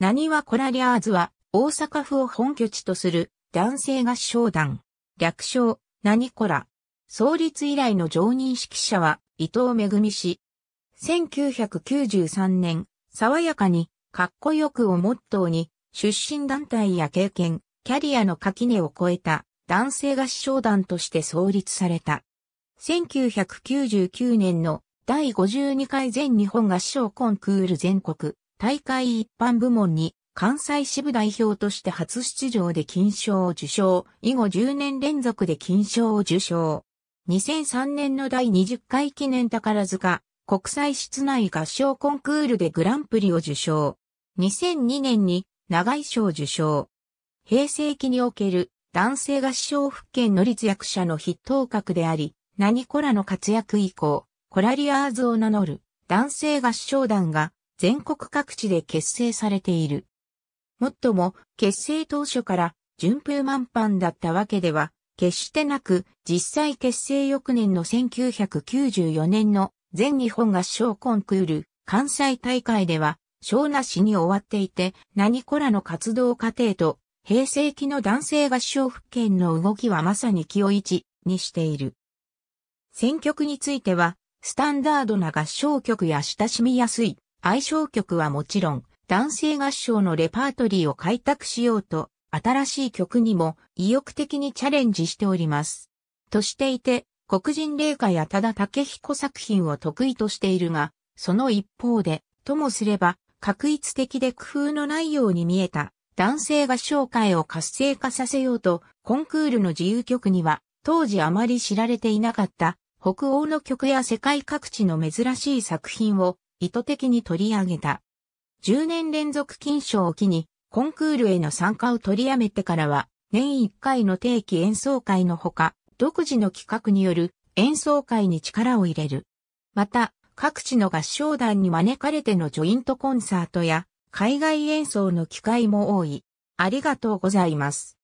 何はコラリアーズは、大阪府を本拠地とする男性合唱団。略称、何コラ。創立以来の常任指揮者は、伊藤恵氏。1993年、爽やかに、かっこよくをモットーに、出身団体や経験、キャリアの垣根を超えた男性合唱団として創立された。1999年の第52回全日本合唱コンクール全国大会一般部門に関西支部代表として初出場で金賞を受賞、以後10年連続で金賞を受賞。2003年の第20回記念宝塚国際室内合唱コンクールでグランプリを受賞。2002年に長井賞受賞。平成期における男性合唱復権の立役者の筆頭格であり、何コラの活躍以降、コラリアーズを名乗る男性合唱団が全国各地で結成されている。もっとも、結成当初から順風満帆だったわけでは、決してなく、実際結成翌年の1994年の全日本合唱コンクール関西大会では、小なしに終わっていて、何こらの活動過程と、平成期の男性合唱復権の動きはまさに気を一にしている。選曲については、スタンダードな合唱曲や親しみやすい愛称曲はもちろん、男性合唱のレパートリーを開拓しようと、新しい曲にも意欲的にチャレンジしております。としていて、黒人霊歌や多田武彦作品を得意としているが、その一方で、ともすれば、確一的で工夫のないように見えた、男性合唱会を活性化させようと、コンクールの自由曲には、当時あまり知られていなかった、北欧の曲や世界各地の珍しい作品を意図的に取り上げた。10年連続金賞を機に、コンクールへの参加を取りやめてからは、年1回の定期演奏会のほか、独自の企画による演奏会に力を入れる。また、各地の合唱団に招かれてのジョイントコンサートや、海外演奏の機会も多い。ありがとうございます。